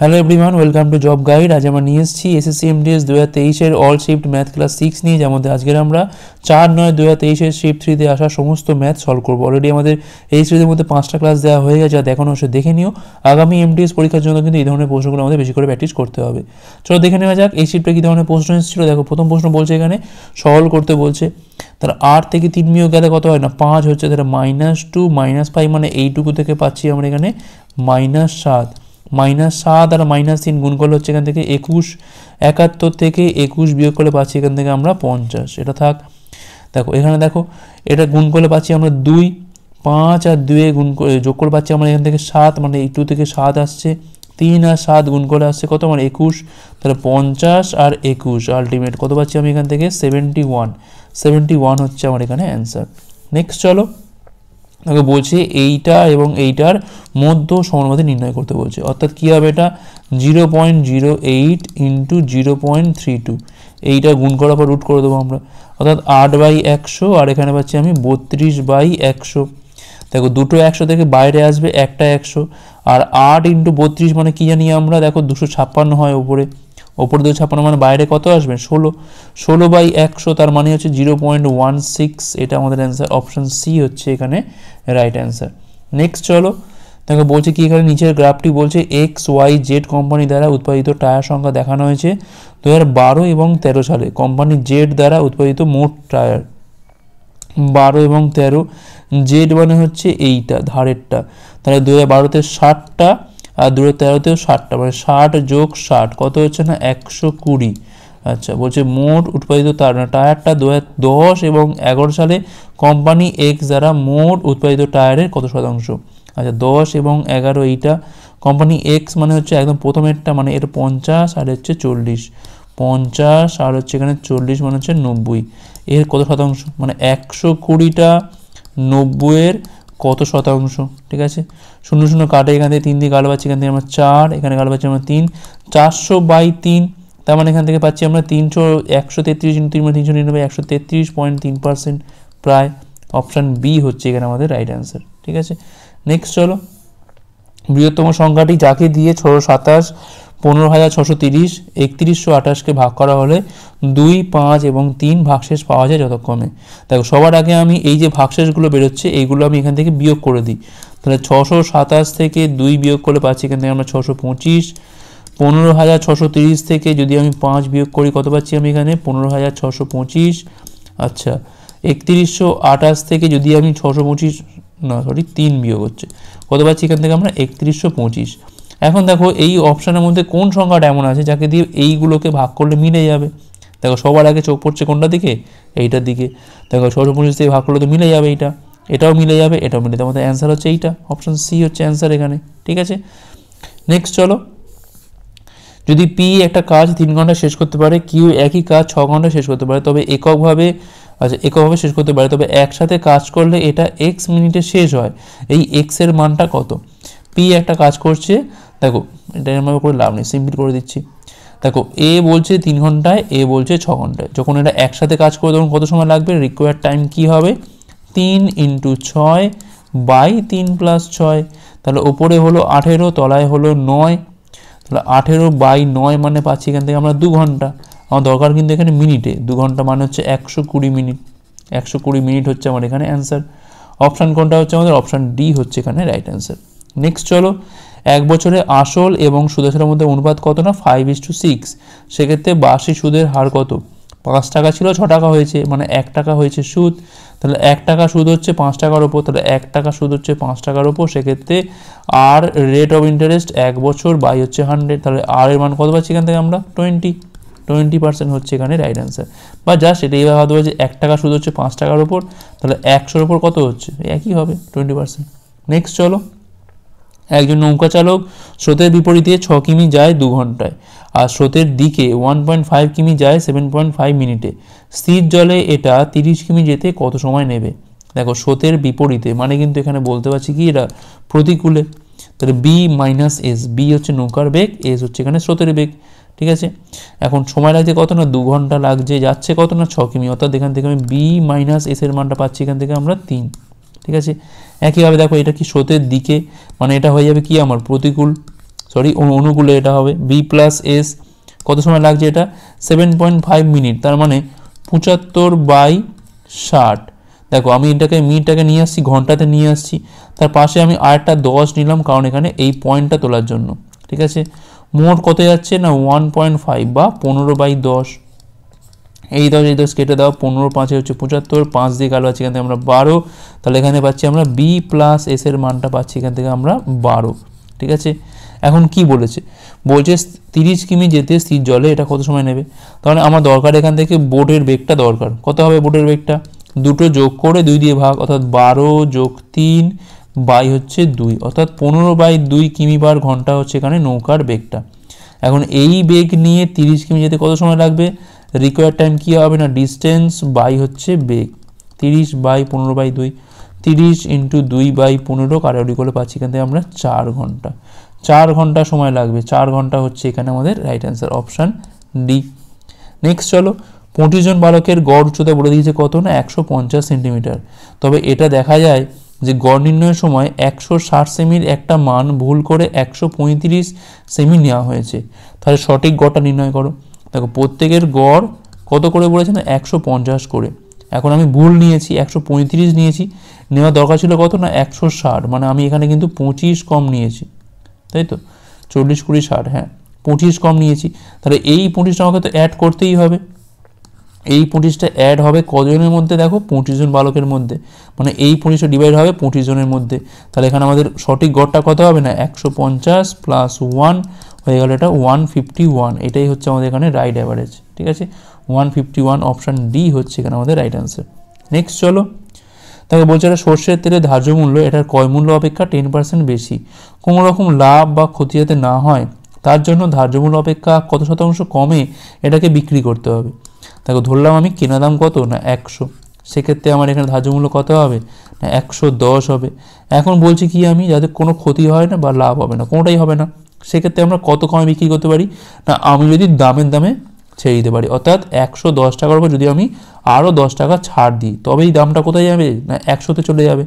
hello everyone welcome to job guide আজ আমরা নিয়ে এসেছি এসএসসি এমডিএস দু হাজার তেইশের all shift math class six নিয়ে যার মধ্যে আজকের আমরা চার নয় দু হাজার তেইশের শিফট থ্রিতে আসা সমস্ত ম্যাথ সলভ করবো অলরেডি আমাদের এই সিরিজের মধ্যে পাঁচটা ক্লাস দেওয়া হয়ে গেছে আর দেখানো সে দেখে নিও আগামী এমডিএস পরীক্ষার জন্য কিন্তু এই ধরনের প্রশ্নগুলো আমাদের বেশি করে প্র্যাকটিস করতে হবে চলো দেখে নেওয়া যাক এই শিফটে কী ধরনের প্রশ্ন এসেছিল দেখো প্রথম প্রশ্ন বলছে এখানে সলভ করতে বলছে তার আট থেকে তিন মিও গেলে কত হয় না পাঁচ হচ্ছে তারা মাইনাস টু মাইনাস ফাইভ মানে এইটুকু থেকে পাচ্ছি আমরা এখানে মাইনাস সাত মাইনাস সাত আর মাইনাস তিন গুণ করলে হচ্ছে এখান থেকে একুশ একাত্তর থেকে একুশ বিয়োগ করলে পাচ্ছি এখান থেকে আমরা পঞ্চাশ এটা থাক দেখো এখানে দেখো এটা গুণ করলে পাচ্ছি আমরা দুই পাঁচ আর দুয়ে গুণ যোগ করে পাচ্ছি আমরা এখান থেকে সাত মানে টু থেকে সাত আসছে তিন আর সাত গুণ করে আসছে কত মানে একুশ তাহলে পঞ্চাশ আর একুশ আলটিমেট কত পাচ্ছি আমি এখান থেকে সেভেন্টি ওয়ান সেভেন্টি ওয়ান হচ্ছে আমার এখানে অ্যান্সার নেক্সট চলো তাকে বলছে এইটা এবং এইটার মধ্য সমানুপাতি নির্ণয় করতে বলছে অর্থাৎ কী হবে এটা zero point zero eight into zero point three two এইটা গুণ করার পর রুট করে দেবো আমরা অর্থাৎ আট বাই একশো আর এখানে পাচ্ছি আমি বত্রিশ বাই একশো দেখো দুটো একশো থেকে বাইরে আসবে একটা একশো আর আট ইন্টু বত্রিশ মানে কী জানি আমরা দেখো দুশো ছাপ্পান্ন হয় ওপরে ওপর দিয়ে ছাপ্পান্ন মানে বাইরে কত আসবে ষোলো ষোলো বাই একশো তার মানে হচ্ছে জিরো পয়েন্ট ওয়ান সিক্স এটা আমাদের অ্যান্সার অপশান সি হচ্ছে এখানে রাইট অ্যান্সার নেক্সট চলো তাকে বলছে কি এখানে নিচের গ্রাফটি বলছে এক্স ওয়াই জেড কোম্পানি দ্বারা উৎপাদিত টায়ার সংখ্যা দেখানো হয়েছে দু বারো এবং তেরো সালে কোম্পানি জেড দ্বারা উৎপাদিত মোট টায়ার বারো এবং তেরো জেড মানে হচ্ছে এইটা ধারেরটা তাহলে দু হাজার বারোতে ষাটটা আর দুটো তেরোতেও ষাটটা মানে ষাট যোগ ষাট কত হচ্ছে না একশো কুড়ি আচ্ছা বলছে মোট উৎপাদিত টায়ার মানে টায়ারটা দু দশ এবং এগারো সালে কোম্পানি এক্স দ্বারা মোট উৎপাদিত টায়ারের কত শতাংশ আচ্ছা দশ এবং এগারো এইটা কোম্পানি এক্স মানে হচ্ছে একদম প্রথমেরটা মানে এর পঞ্চাশ আর হচ্ছে চল্লিশ পঞ্চাশ আর হচ্ছে এখানে চল্লিশ মানে হচ্ছে নব্বই এর কত শতাংশ মানে একশো কুড়িটা নব্বইয়ের কত শতাংশ ঠিক আছে শূন্য শূন্য কাটে এখান থেকে তিন দিয়ে কালো পাচ্ছি এখান থেকে আমরা চার এখানে কালো পাচ্ছি আমরা তিন চারশো বাই তিন তার মানে এখান থেকে পাচ্ছি আমরা তিনশো একশো তেত্রিশ তিন মানে তিনশো নিরানব্বই একশো তেত্রিশ পয়েন্ট তিন পার্সেন্ট প্রায় অপশান বি হচ্ছে এখানে আমাদের রাইট অ্যান্সার ঠিক আছে নেক্সট চলো বৃহত্তম সংখ্যাটি যাকে দিয়ে ছশো সাতাশ পনেরো হাজার ছশো তিরিশ একত্রিশশো আঠাশকে ভাগ করা হলে দুই পাঁচ এবং তিন ভাগশেষ পাওয়া যায় যতক্ষণে দেখো সবার আগে আমি এই যে ভাগশেষগুলো বেরোচ্ছে এইগুলো আমি এখান থেকে বিয়োগ করে দিই তাহলে ছশো সাতাশ থেকে দুই বিয়োগ করলে পাচ্ছি এখান থেকে আমরা ছশো পঁচিশ পনেরো হাজার ছশো তিরিশ থেকে যদি আমি পাঁচ বিয়োগ করি কত পাচ্ছি আমি এখানে পনেরো হাজার ছশো পঁচিশ আচ্ছা একত্রিশশো আঠাশ থেকে যদি আমি ছশো পঁচিশ না সরি তিন বিয়োগ হচ্ছে কত পাচ্ছি এখান থেকে আমরা একত্রিশশো পঁচিশ এখন দেখো এই অপশানের মধ্যে কোন সংখ্যাটা এমন আছে যাকে দিয়ে এইগুলোকে ভাগ করলে মিলে যাবে দেখো সবার আগে চোখ পড়ছে কোনটা দিকে এইটার দিকে দেখো ষোলো পঁচিশ দিয়ে ভাগ করলে তো মিলে যাবে এইটা এটাও মিলে যাবে এটাও মিলে যাবে আমাদের অ্যান্সার হচ্ছে এইটা অপশান সি হচ্ছে অ্যান্সার এখানে ঠিক আছে নেক্সট চলো যদি পি একটা কাজ তিন ঘন্টা শেষ করতে পারে কিউ একই কাজ ছ ঘন্টা শেষ করতে পারে তবে এককভাবে আচ্ছা এককভাবে শেষ করতে পারে তবে একসাথে কাজ করলে এটা এক্স মিনিটে শেষ হয় এই এক্সের মানটা কত পি একটা কাজ করছে দেখো এটা আমাকে করে লাভ নেই সিম্পল করে দিচ্ছি দেখো এ বলছে তিন ঘন্টায় এ বলছে ছ ঘন্টায় যখন এটা একসাথে কাজ করে তখন কত সময় লাগবে রিকোয়ার টাইম কি হবে তিন ইন্টু ছয় বাই তিন প্লাস ছয় তাহলে ওপরে হলো আঠেরো তলায় হলো নয় তাহলে আঠেরো বাই নয় মানে পাচ্ছি এখান থেকে আমরা দু ঘন্টা আমার দরকার কিন্তু এখানে মিনিটে দু ঘন্টা মানে হচ্ছে একশো কুড়ি মিনিট একশো কুড়ি মিনিট হচ্ছে আমার এখানে অ্যান্সার অপশান কোনটা হচ্ছে আমাদের অপশান ডি হচ্ছে এখানে রাইট অ্যান্সার নেক্সট চলো এক বছরে আসল এবং সুদের মধ্যে অনুপাত কত না ফাইভ ইস টু সিক্স সেক্ষেত্রে বার্ষিক সুদের হার কত পাঁচ টাকা ছিল ছ টাকা হয়েছে মানে এক টাকা হয়েছে সুদ তাহলে এক টাকা সুদ হচ্ছে পাঁচ টাকার ওপর তাহলে এক টাকা সুদ হচ্ছে পাঁচ টাকার ওপর সেক্ষেত্রে আর রেট অফ ইন্টারেস্ট এক বছর বাই হচ্ছে হান্ড্রেড তাহলে আর এর মান কত পাচ্ছি এখান থেকে আমরা টোয়েন্টি টোয়েন্টি পার্সেন্ট হচ্ছে এখানে রাইট অ্যান্সার বা জাস্ট এটা এইভাবে ভাবতে পারে যে এক টাকা সুদ হচ্ছে পাঁচ টাকার ওপর তাহলে একশোর ওপর কত হচ্ছে একই হবে টোয়েন্টি পার্সেন্ট নেক্সট চলো একজন নৌকা চালক স্রোতের বিপরীতে ছ কিমি যায় দু ঘন্টায় আর স্রোতের দিকে ওয়ান পয়েন্ট ফাইভ কিমি যায় সেভেন পয়েন্ট ফাইভ মিনিটে স্থির জলে এটা তিরিশ কিমি যেতে কত সময় নেবে দেখো স্রোতের বিপরীতে মানে কিন্তু এখানে বলতে পারছি কি এটা প্রতিকূলে তাহলে বি মাইনাস এস বি হচ্ছে নৌকার বেগ এস হচ্ছে এখানে স্রোতের বেগ ঠিক আছে এখন সময় লাগছে কত না দু ঘন্টা লাগছে যাচ্ছে কত না ছ কিমি অর্থাৎ এখান থেকে আমি বি মাইনাস এসের মানটা পাচ্ছি এখান থেকে আমরা তিন ঠিক আছে একইভাবে দেখো এটা কি স্রোতের দিকে মানে এটা হয়ে যাবে কি আমার প্রতিকূল সরি অনুকূলে এটা হবে বি প্লাস এস কত সময় লাগছে এটা সেভেন পয়েন্ট ফাইভ মিনিট তার মানে পঁচাত্তর বাই ষাট দেখো আমি এটাকে মিনিটটাকে নিয়ে আসছি ঘন্টাতে নিয়ে আসছি তার পাশে আমি আরেকটা দশ নিলাম কারণ এখানে এই পয়েন্টটা তোলার জন্য ঠিক আছে মোট কত যাচ্ছে না ওয়ান পয়েন্ট ফাইভ বা পনেরো বাই দশ এই দশ এই দশ কেটে দাও পনেরো পাঁচে হচ্ছে পঁচাত্তর পাঁচ দিয়ে কালো আছে এখান থেকে আমরা বারো তাহলে এখানে পাচ্ছি আমরা বি প্লাস এসের মানটা পাচ্ছি এখান থেকে আমরা বারো ঠিক আছে এখন কি বলেছে বলছে তিরিশ কিমি যেতে স্থির জলে এটা কত সময় নেবে তাহলে আমার দরকার এখান থেকে বোটের বেগটা দরকার কত হবে বোটের বেগটা দুটো যোগ করে দুই দিয়ে ভাগ অর্থাৎ বারো যোগ তিন বাই হচ্ছে দুই অর্থাৎ পনেরো বাই দুই কিমি পার ঘন্টা হচ্ছে এখানে নৌকার বেগটা এখন এই বেগ নিয়ে তিরিশ কিমি যেতে কত সময় লাগবে রিকোয়ার টাইম কী হবে না ডিস্টেন্স বাই হচ্ছে বেগ তিরিশ বাই পনেরো বাই দুই তিরিশ ইন্টু দুই বাই পনেরো কারাউরি করে পাচ্ছি এখান থেকে আমরা চার ঘন্টা চার ঘন্টা সময় লাগবে চার ঘন্টা হচ্ছে এখানে আমাদের right answer option D next চলো পঁচিশ জন বালকের গড় উচ্চতা বলে দিয়েছে কত না একশো পঞ্চাশ সেন্টিমিটার তবে এটা দেখা যায় যে গড় নির্ণয়ের সময় একশো ষাট সেমির একটা মান ভুল করে একশো পঁয়ত্রিশ সেমি নেওয়া হয়েছে তাহলে সঠিক গড়টা নির্ণয় করো দেখো প্রত্যেকের গড় কত করে বলেছেন একশো পঞ্চাশ করে এখন আমি ভুল নিয়েছি একশো পঁয়ত্রিশ নিয়েছি নেওয়া দরকার ছিল কত না একশো ষাট মানে আমি এখানে কিন্তু পঁচিশ কম নিয়েছি তাই তো চল্লিশ কুড়ি ষাট হ্যাঁ পঁচিশ কম নিয়েছি তাহলে এই পঁচিশটা আমাকে তো অ্যাড করতেই হবে এই পঁচিশটা অ্যাড হবে কজনের মধ্যে দেখো পঁচিশ জন বালকের মধ্যে মানে এই পঁচিশটা ডিভাইড হবে পঁচিশ জনের মধ্যে তাহলে এখানে আমাদের সঠিক গড়টা কত হবে না একশো পঞ্চাশ প্লাস ওয়ান হয়ে গেল এটা ওয়ান ফিফটি ওয়ান এটাই হচ্ছে আমাদের এখানে রাইট অ্যাভারেজ ঠিক আছে one fifty one option D হচ্ছে এখানে আমাদের রাইট অ্যান্সার নেক্সট চলো তাকে বলছে এটা সর্ষের তেলের ধার্য মূল্য এটার ক্রয় মূল্য অপেক্ষা টেন পার্সেন্ট বেশি কোনো রকম লাভ বা ক্ষতি যাতে না হয় তার জন্য ধার্য মূল্য অপেক্ষা কত শতাংশ কমে এটাকে বিক্রি করতে হবে তাকে ধরলাম আমি কেনা দাম কত না একশো সেক্ষেত্রে আমার এখানে ধার্য মূল্য কত হবে না একশো দশ হবে এখন বলছি কি আমি যাতে কোনো ক্ষতি হয় না বা লাভ হবে না কোনোটাই হবে না সেক্ষেত্রে আমরা কত কমে বিক্রি করতে পারি না আমি যদি দামের দামে ছেড়ে দিতে পারি অর্থাৎ একশো দশ টাকার উপর যদি আমি আরও দশ টাকা ছাড় দিই তবেই দামটা কোথায় যাবে না একশোতে চলে যাবে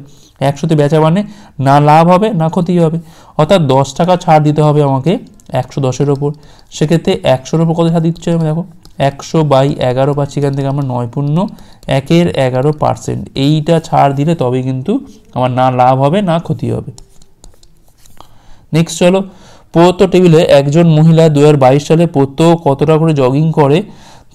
একশোতে বেচা মানে না লাভ হবে না ক্ষতি হবে অর্থাৎ দশ টাকা ছাড় দিতে হবে আমাকে একশো দশের ওপর সেক্ষেত্রে একশোর ওপর কত ছাড় দিচ্ছে আমি দেখো একশো বাই এগারো পাচ্ছি এখান থেকে আমরা নয় পূর্ণ একের এগারো পার্সেন্ট এইটা ছাড় দিলে তবেই কিন্তু আমার না লাভ হবে না ক্ষতি হবে নেক্সট চলো প্রত্য টেবিলে একজন মহিলা দু সালে প্রত্য কতটা করে জগিং করে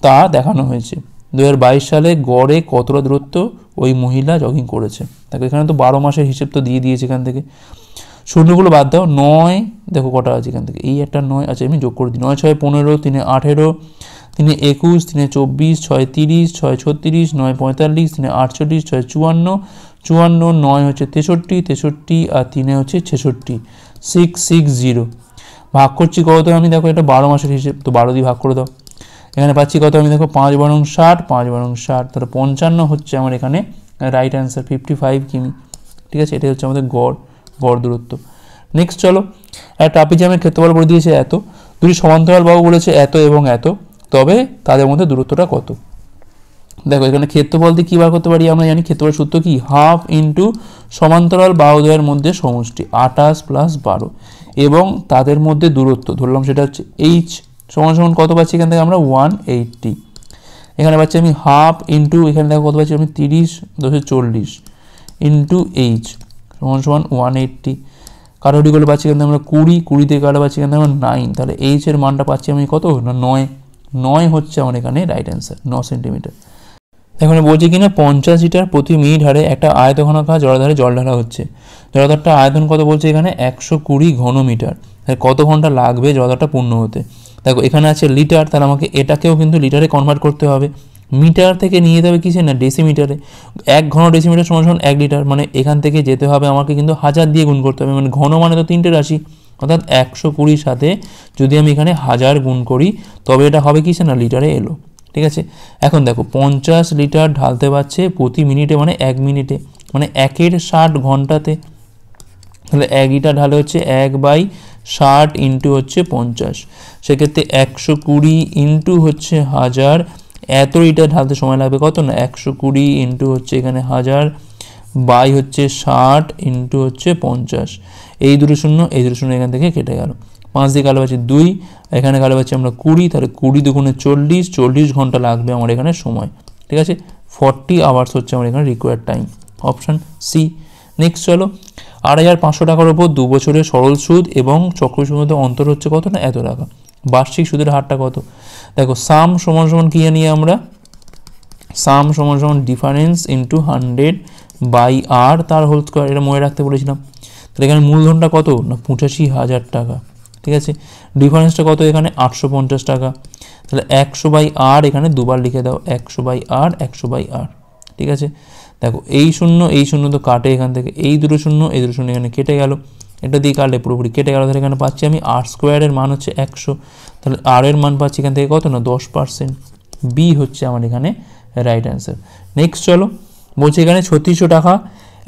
তা দেখানো হয়েছে দু সালে গড়ে কতটা দূরত্ব ওই মহিলা জগিং করেছে তাকে এখানে তো বারো মাসের হিসেব তো দিয়ে দিয়েছে এখান থেকে শূন্যগুলো বাদ দাও নয় দেখো কটা আছে এখান থেকে এই একটা নয় আছে আমি যোগ করে দিই নয় ছয় পনেরো তিনে আঠেরো তিনে একুশ তিনে চব্বিশ ছয় তিরিশ ছয় ছত্রিশ নয় পঁয়তাল্লিশ তিনে আটচল্লিশ ছয় চুয়ান্ন চুয়ান্ন নয় হচ্ছে তেষট্টি তেষট্টি আর তিনে হচ্ছে ছেষট্টি সিক্স সিক্স জিরো ভাগ করছি কত আমি দেখো এটা বারো মাসের হিসেব তো বারো দিয়ে ভাগ করে দাও এখানে পাচ্ছি কত আমি দেখো পাঁচ বরং ষাট পাঁচ বরং ষাট তাহলে পঞ্চান্ন হচ্ছে আমার এখানে রাইট অ্যান্সার ফিফটি ফাইভ কিমি ঠিক আছে এটাই হচ্ছে আমাদের গড় গড় দূরত্ব নেক্সট চলো একটা জ্যামের ক্ষেত্রফল বলে দিয়েছে এত দুটি সমান্তরাল বাবু বলেছে এত এবং এত তবে তাদের মধ্যে দূরত্বটা কত দেখো এখানে ক্ষেত্রফল দিয়ে কী বার করতে পারি আমরা জানি ক্ষেত্রফল সূত্র কি হাফ ইন্টু সমান্তরাল বাহুদয়ের মধ্যে সমষ্টি আঠাশ প্লাস বারো এবং তাদের মধ্যে দূরত্ব ধরলাম সেটা হচ্ছে এইচ সমান সমান কত পাচ্ছি এখান থেকে আমরা ওয়ান এইটটি এখানে পাচ্ছি আমি হাফ ইন্টু এখানে দেখো কত পাচ্ছি আমি তিরিশ দুশো চল্লিশ ইন্টু এইচ সমান সমান ওয়ান এইটটি কাটাকুটি করলে পাচ্ছি এখানে আমরা কুড়ি কুড়ি থেকে কারো পাচ্ছি এখানে আমরা নাইন তাহলে এইচের মানটা পাচ্ছি আমি কত না নয় নয় হচ্ছে আমার এখানে রাইট অ্যান্সার ন সেন্টিমিটার এখানে বলছে কিনা পঞ্চাশ লিটার প্রতি মিনিট হারে একটা আয়তঘনকা জলাধারে জল ঢালা হচ্ছে জলাধারটা আয়তন কত বলছে এখানে একশো কুড়ি ঘনমিটার তাহলে কত ঘন্টা লাগবে জলাধারটা পূর্ণ হতে দেখো এখানে আছে লিটার তাহলে আমাকে এটাকেও কিন্তু লিটারে কনভার্ট করতে হবে মিটার থেকে নিয়ে যেতে হবে কিসে না ডেসিমিটারে এক ঘন ডেসিমিটার সমান সমান এক লিটার মানে এখান থেকে যেতে হবে আমাকে কিন্তু হাজার দিয়ে গুণ করতে হবে মানে ঘন মানে তো তিনটে রাশি অর্থাৎ একশো কুড়ির সাথে যদি আমি এখানে হাজার গুণ করি তবে এটা হবে কিসে না লিটারে এলো ঠিক আছে এখন দেখো পঞ্চাশ লিটার ঢালতে পারছে প্রতি মিনিটে মানে এক মিনিটে মানে একের ষাট ঘন্টাতে তাহলে এক লিটার ঢালে হচ্ছে এক বাই ষাট ইন্টু হচ্ছে পঞ্চাশ সেক্ষেত্রে একশো কুড়ি ইন্টু হচ্ছে হাজার এত লিটার ঢালতে সময় লাগবে কত না একশো কুড়ি ইন্টু হচ্ছে এখানে হাজার বাই হচ্ছে ষাট ইন্টু হচ্ছে পঞ্চাশ এই দুটো শূন্য এই দুটো শূন্য এখান থেকে কেটে গেল পাঁচ দিয়ে কালো পাচ্ছি দুই এখানে কালো পাচ্ছি আমরা কুড়ি তাহলে কুড়ি দুগুণে চল্লিশ চল্লিশ ঘন্টা লাগবে আমার এখানে সময় ঠিক আছে ফর্টি আওয়ার্স হচ্ছে আমার এখানে required time option C next চলো আড়াই হাজার পাঁচশো টাকার ওপর দু বছরের সরল সুদ এবং চক্রসুদের অন্তর হচ্ছে কত না এত টাকা বার্ষিক সুদের হারটা কত দেখো সাম সমান সমান কী নিয়ে আমরা সাম সমান সমান ডিফারেন্স ইন্টু হান্ড্রেড বাই আর তার হোল স্কোয়ার এটা মনে রাখতে বলেছিলাম তাহলে এখানে মূলধনটা কত না পঁচাশি হাজার টাকা ঠিক আছে ডিফারেন্সটা কত এখানে আটশো পঞ্চাশ টাকা তাহলে একশো বাই আর এখানে দুবার লিখে দাও একশো বাই আর একশো বাই আর ঠিক আছে দেখো এই শূন্য এই শূন্য তো কাটে এখান থেকে এই দুটো শূন্য এই দুটো শূন্য এখানে কেটে গেল এটা দিয়ে কাটলে পুরোপুরি কেটে গেল তাহলে এখানে পাচ্ছি আমি আর স্কোয়ারের মান হচ্ছে একশো তাহলে আর এর মান পাচ্ছি এখান থেকে কত না দশ পার্সেন্ট বি হচ্ছে আমার এখানে রাইট অ্যান্সার নেক্সট চলো বলছি এখানে ছত্রিশশো টাকা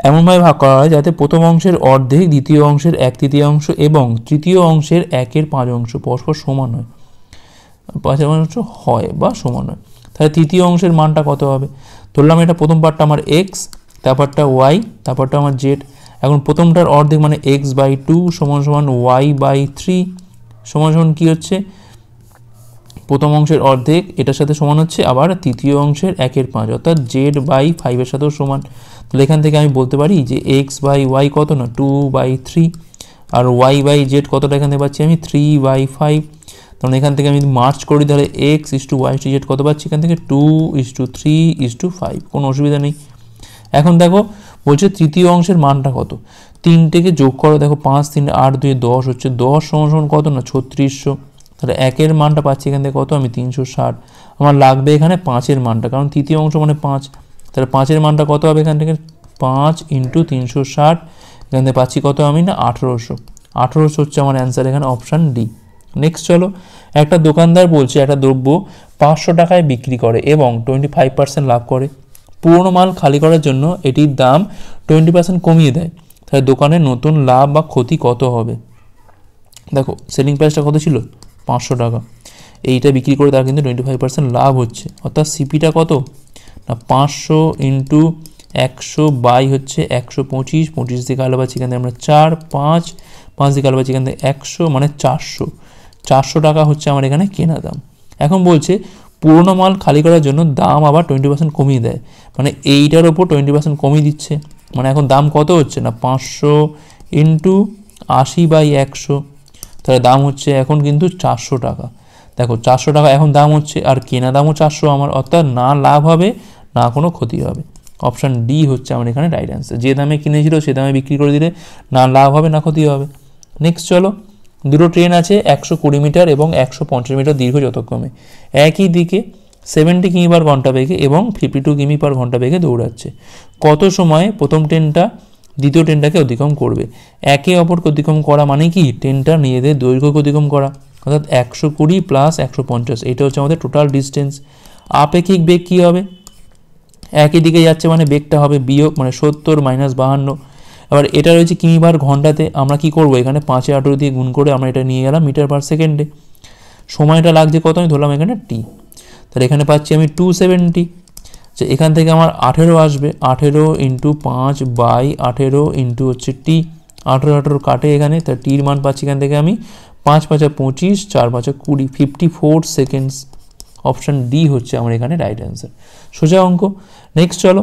এমনভাবে ভাগ করা হয় যাতে প্রথম অংশের অর্ধেক দ্বিতীয় অংশের এক তৃতীয়াংশ এবং তৃতীয় অংশের একের পাঁচ অংশ পরস্পর সমান হয় পাঁচ অংশ হয় বা সমান হয় তাহলে তৃতীয় অংশের মানটা কত হবে ধরলাম এটা প্রথম পার্টটা আমার এক্স তারপরটা ওয়াই তারপরটা আমার জেড এখন প্রথমটার অর্ধেক মানে এক্স বাই টু সমান সমান ওয়াই বাই থ্রি সমান সমান কী হচ্ছে প্রথম অংশের অর্ধেক এটার সাথে সমান হচ্ছে আবার তৃতীয় অংশের একের পাঁচ অর্থাৎ জেড বাই ফাইভের সাথেও সমান তাহলে এখান থেকে আমি বলতে পারি যে এক্স বাই ওয়াই কত না টু বাই থ্রি আর ওয়াই বাই জেড কতটা এখান থেকে পাচ্ছি আমি থ্রি বাই ফাইভ তখন এখান থেকে আমি মার্চ করি তাহলে X is to Y to Z কত পাচ্ছি এখান থেকে two is to three is to five কোনো অসুবিধা নেই এখন দেখো বলছে তৃতীয় অংশের মানটা কত তিনটেকে যোগ করো দেখো পাঁচ তিন আট দুই দশ হচ্ছে দশ সমান সমান কত না ছত্রিশশো তাহলে একের মানটা পাচ্ছি এখান থেকে কত আমি তিনশো ষাট আমার লাগবে এখানে পাঁচের মানটা কারণ তৃতীয় অংশ মানে পাঁচ তাহলে পাঁচের মানটা কত হবে এখান থেকে পাঁচ ইন্টু তিনশো ষাট এখান থেকে পাচ্ছি কত আমি না আঠেরোশো আঠেরোশো হচ্ছে আমার অ্যান্সার এখানে অপশান ডি নেক্সট চলো একটা দোকানদার বলছে একটা দ্রব্য পাঁচশো টাকায় বিক্রি করে এবং টোয়েন্টি ফাইভ পার্সেন্ট লাভ করে পুরনো মাল খালি করার জন্য এটির দাম টোয়েন্টি পার্সেন্ট কমিয়ে দেয় তাহলে দোকানে নতুন লাভ বা ক্ষতি কত হবে দেখো সেলিং প্রাইসটা কত ছিল পাঁচশো টাকা এইটা বিক্রি করে তার কিন্তু টোয়েন্টি ফাইভ পার্সেন্ট লাভ হচ্ছে অর্থাৎ সিপিটা কত না পাঁচশো ইন্টু একশো বাই হচ্ছে একশো পঁচিশ পঁচিশ দিকে আলো পাচ্ছি এখান থেকে আমরা চার পাঁচ পাঁচ দিকে আলো পাচ্ছি এখান থেকে একশো মানে চারশো চারশো টাকা হচ্ছে আমার এখানে কেনা দাম এখন বলছে পুরোনো মাল খালি করার জন্য দাম আবার টোয়েন্টি পার্সেন্ট কমিয়ে দেয় মানে এইটার ওপর টোয়েন্টি পার্সেন্ট কমিয়ে দিচ্ছে মানে এখন দাম কত হচ্ছে না পাঁচশো ইন্টু আশি বাই একশো তাহলে দাম হচ্ছে এখন কিন্তু চারশো টাকা দেখো চারশো টাকা এখন দাম হচ্ছে আর কেনা দামও চারশো আমার অর্থাৎ না লাভ হবে না কোনো ক্ষতি হবে অপশান ডি হচ্ছে আমার এখানে রাইট অ্যান্সার যে দামে কিনেছিল সে দামে বিক্রি করে দিলে না লাভ হবে না ক্ষতি হবে নেক্সট চলো দুটো ট্রেন আছে একশো কুড়ি মিটার এবং একশো পঞ্চাশ মিটার দীর্ঘ যতক্রমে একই দিকে সেভেন্টি কিমি পার ঘন্টা বেগে এবং ফিফটি টু কিমি পার ঘন্টা বেগে দৌড়াচ্ছে কত সময় প্রথম ট্রেনটা দ্বিতীয় ট্রেনটাকে অতিক্রম করবে একে অপরকে অতিক্রম করা মানে কি ট্রেনটা নিজেদের দৈর্ঘ্যকে অতিক্রম করা অর্থাৎ একশো কুড়ি প্লাস একশো পঞ্চাশ এটা হচ্ছে আমাদের টোটাল ডিস্টেন্স আপেক্ষিক বেগ কী হবে একই দিকে যাচ্ছে মানে বেগটা হবে বিয়োগ মানে সত্তর মাইনাস বাহান্ন এবার এটা রয়েছে কিমিবার ঘন্টাতে আমরা কি করব এখানে পাঁচে আঠেরো দিয়ে গুণ করে আমরা এটা নিয়ে গেলাম মিটার পার সেকেন্ডে সময়টা লাগছে কত আমি ধরলাম এখানে টি তাহলে এখানে পাচ্ছি আমি টু সেভেন্টি যে এখান থেকে আমার আঠেরো আসবে আঠেরো ইন্টু পাঁচ বাই আঠেরো ইন্টু হচ্ছে টি আঠেরো আঠেরো কাটে এখানে তার টির মান পাচ্ছি এখান থেকে আমি পাঁচ পাঁচা পঁচিশ চার পাঁচা কুড়ি fifty four seconds option D হচ্ছে আমার এখানে রাইট অ্যান্সার সোজা অঙ্ক নেক্সট চলো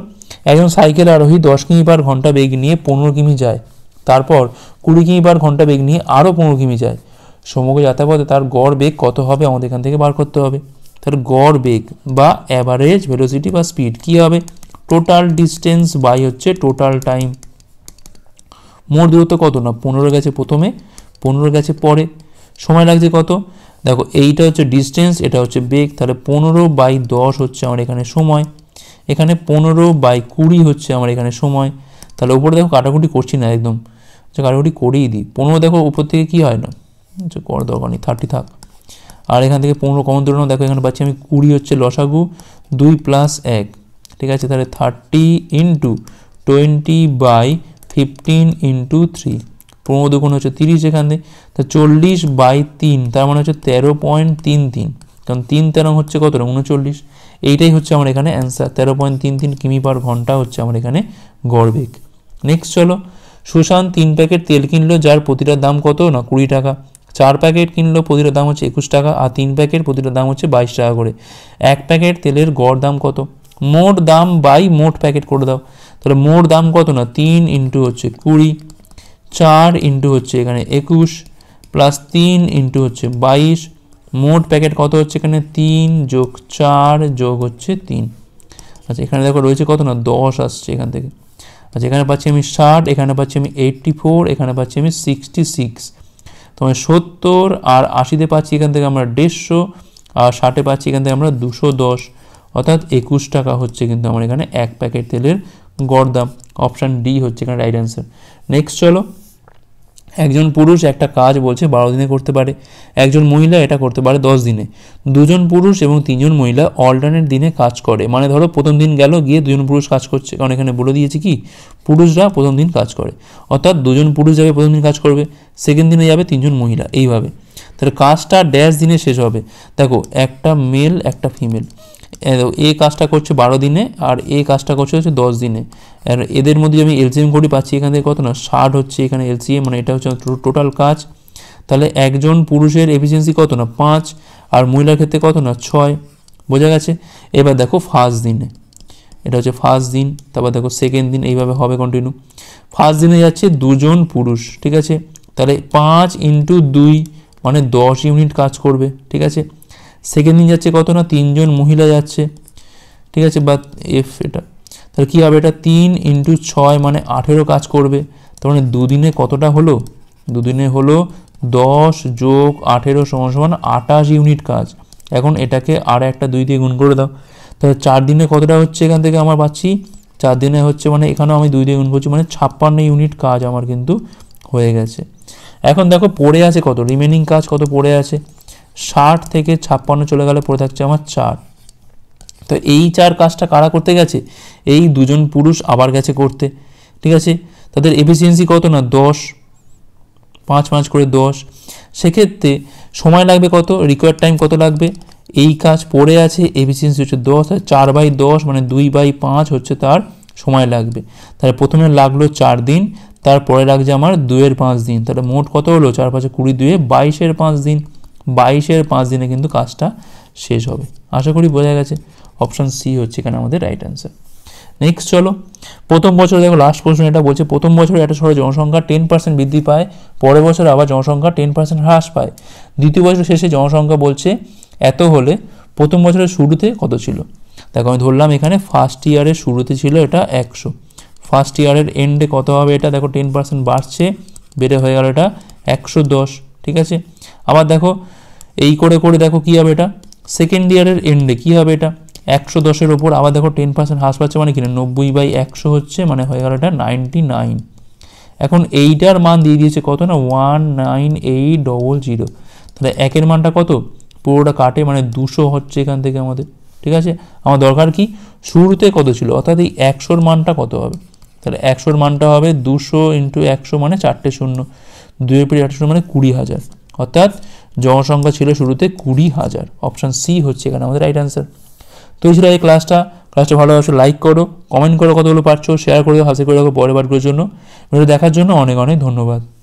একজন সাইকেল আরোহী দশ কিমি পার ঘন্টা বেগ নিয়ে পনেরো কিমি যায় তারপর কুড়ি কিমি পার ঘন্টা বেগ নিয়ে আরও পনেরো কিমি যায় সমগ্র যাতায়াতে তার গড় বেগ কত হবে আমাদের এখান থেকে বার করতে হবে তার গড় বেগ বা অ্যাভারেজ ভেলোসিটি বা স্পিড কী হবে টোটাল ডিস্টেন্স বাই হচ্ছে টোটাল টাইম মোট দূরত্ব কত না পনেরো গেছে প্রথমে পনেরো গেছে পরে সময় লাগছে কত দেখো এইটা হচ্ছে ডিস্টেন্স এটা হচ্ছে বেগ তাহলে পনেরো বাই দশ হচ্ছে আমার এখানে সময় এখানে পনেরো বাই কুড়ি হচ্ছে আমার এখানে সময় তাহলে উপরে দেখো কাটাকুটি করছি না একদম আচ্ছা, কাটাকুটি করেই দিই পনেরো দেখো উপর থেকে কি হয় না কর আচ্ছা, দরকার নেই থার্টি থাক আর এখান থেকে পনেরো কমন তুলনা দেখো এখানে পাচ্ছি আমি কুড়ি হচ্ছে লসাগু দুই প্লাস এক ঠিক আছে তাহলে thirty into twenty by fifteen into three পনেরো দুগুণ হচ্ছে তিরিশ এখান এখানে তা চল্লিশ বাই তিন তার মানে হচ্ছে তেরো পয়েন্ট তিন তিন কারণ তিন তেরো হচ্ছে কতটা উনচল্লিশ এইটাই হচ্ছে আমার এখানে অ্যান্সার তেরো পয়েন্ট তিন তিন কিমি পার ঘন্টা হচ্ছে আমার এখানে গড়বেগ নেক্সট চলো সুশান্ত তিন প্যাকেট তেল কিনলো যার প্রতিটার দাম কত না কুড়ি টাকা চার প্যাকেট কিনলেও প্রতিটা দাম হচ্ছে একুশ টাকা আর তিন প্যাকেট প্রতিটা দাম হচ্ছে বাইশ টাকা করে এক প্যাকেট তেলের গড় দাম কত মোট দাম বাই মোট প্যাকেট করে দাও তাহলে মোট দাম কত না তিন ইন্টু হচ্ছে কুড়ি চার ইন্টু হচ্ছে এখানে একুশ প্লাস তিন ইন্টু হচ্ছে বাইশ মোট প্যাকেট কত হচ্ছে এখানে তিন যোগ চার যোগ হচ্ছে তিন আচ্ছা এখানে দেখো রয়েছে কত না দশ আসছে এখান থেকে আচ্ছা এখানে পাচ্ছি আমি ষাট এখানে পাচ্ছি আমি এইট্টি ফোর এখানে পাচ্ছি আমি সিক্সটি সিক্স তোমার সত্তর আর আশিতে পাচ্ছি এখান থেকে আমরা দেড়শো আর ষাটে পাচ্ছি এখান থেকে আমরা দুশো দশ অর্থাৎ একুশ টাকা হচ্ছে কিন্তু আমার এখানে এক প্যাকেট তেলের গড় দাম অপশান ডি হচ্ছে এখানে রাইট অ্যান্সার নেক্সট চলো একজন পুরুষ একটা কাজ বলছে বারো দিনে করতে পারে একজন মহিলা এটা করতে পারে দশ দিনে দুজন পুরুষ এবং তিনজন মহিলা অল্টারনেট দিনে কাজ করে মানে ধরো প্রথম দিন গেল গিয়ে দুজন পুরুষ কাজ করছে কারণ এখানে বলে দিয়েছে কি পুরুষরা প্রথম দিন কাজ করে অর্থাৎ দুজন পুরুষ যাবে প্রথম দিন কাজ করবে সেকেন্ড দিনে যাবে তিনজন মহিলা এইভাবে তাহলে কাজটা ড্যাশ দিনে শেষ হবে দেখো একটা মেল একটা ফিমেল এ কাজটা করছে বারো দিনে আর এ কাজটা করছে হচ্ছে দশ দিনে আর এদের মধ্যে আমি এলসিএম ঘড়ি পাচ্ছি এখান থেকে কত না ষাট হচ্ছে এখানে এলসিএম মানে এটা হচ্ছে টোটাল কাজ তাহলে একজন পুরুষের এফিসিয়েন্সি কত না পাঁচ আর মহিলার ক্ষেত্রে কত না ছয় বোঝা গেছে এবার দেখো ফার্স্ট দিনে এটা হচ্ছে ফার্স্ট দিন তারপর দেখো সেকেন্ড দিন এইভাবে হবে কন্টিনিউ ফার্স্ট দিনে যাচ্ছে দুজন পুরুষ ঠিক আছে তাহলে পাঁচ ইন্টু দুই মানে দশ ইউনিট কাজ করবে ঠিক আছে সেকেন্ড দিন যাচ্ছে কত না তিনজন মহিলা যাচ্ছে ঠিক আছে বা এফ এটা তাহলে কী হবে এটা তিন ইন্টু ছয় মানে আঠেরো কাজ করবে তার মানে দুদিনে কতটা হলো দুদিনে হলো দশ যোগ আঠেরো সমান সমান আঠাশ ইউনিট কাজ এখন এটাকে আর একটা দুই দিয়ে গুণ করে দাও তাহলে চার দিনে কতটা হচ্ছে এখান থেকে আমার পাচ্ছি চার দিনে হচ্ছে মানে এখানেও আমি দুই দিয়ে গুণ করছি মানে ছাপ্পান্ন ইউনিট কাজ আমার কিন্তু হয়ে গেছে এখন দেখো পড়ে আছে কত রিমেনিং কাজ কত পড়ে আছে ষাট থেকে ছাপ্পান্ন চলে গেলে পড়ে থাকছে আমার চার তো এই চার কাজটা কারা করতে গেছে এই দুজন পুরুষ আবার গেছে করতে ঠিক আছে তাদের এফিসিয়েন্সি কত না দশ পাঁচ পাঁচ করে দশ সেক্ষেত্রে সময় লাগবে কত রিকোয়ার টাইম কত লাগবে এই কাজ পড়ে আছে এফিসিয়েন্সি হচ্ছে দশ চার বাই দশ মানে দুই বাই পাঁচ হচ্ছে তার সময় লাগবে তাহলে প্রথমে লাগলো চার দিন তারপরে লাগছে আমার দুয়ের পাঁচ দিন তাহলে মোট কত হলো চার পাঁচে কুড়ি দুয়ে বাইশের পাঁচ দিন বাইশের পাঁচ দিনে কিন্তু কাজটা শেষ হবে আশা করি বোঝা গেছে অপশান সি হচ্ছে এখানে আমাদের রাইট অ্যান্সার নেক্সট চলো প্রথম বছর দেখো লাস্ট প্রশ্ন এটা বলছে প্রথম বছর একটা শহরে জনসংখ্যা টেন পার্সেন্ট বৃদ্ধি পায় পরের বছর আবার জনসংখ্যা টেন পার্সেন্ট হ্রাস পায় দ্বিতীয় বছর শেষে জনসংখ্যা বলছে এত হলে প্রথম বছরের শুরুতে কত ছিল দেখো আমি ধরলাম এখানে ফার্স্ট ইয়ারের শুরুতে ছিল এটা একশো ফার্স্ট ইয়ারের এন্ডে কত হবে এটা দেখো টেন পার্সেন্ট বাড়ছে বেড়ে হয়ে গেল এটা একশো দশ ঠিক আছে আবার দেখো এই করে করে দেখো কী হবে এটা সেকেন্ড ইয়ারের এন্ডে কী হবে এটা একশো দশের ওপর আবার দেখো টেন পার্সেন্ট হ্রাস পাচ্ছে মানে কিনা নব্বই বাই একশো হচ্ছে মানে হয়ে গেল এটা নাইনটি নাইন এখন এইটার মান দিয়ে দিয়েছে কত না one nine eight double zero তাহলে একের মানটা কত পুরোটা কাটে মানে দুশো হচ্ছে এখান থেকে আমাদের ঠিক আছে আমার দরকার কি শুরুতে কত ছিল অর্থাৎ এই একশোর মানটা কত হবে তাহলে একশোর মানটা হবে দুশো ইন্টু একশো মানে চারটে শূন্য দুই উপরে আঠাশ মানে কুড়ি হাজার অর্থাৎ জনসংখ্যা ছিল শুরুতে কুড়ি হাজার অপশান সি হচ্ছে এখানে আমাদের রাইট আনসার তো এই ছিল এই ক্লাসটা ক্লাসটা ভালো লাইক করো কমেন্ট করো কতগুলো পারছো শেয়ার করে দেবো হাসি করে রাখো পরের বারগুলোর জন্য ভিডিও দেখার জন্য অনেক অনেক ধন্যবাদ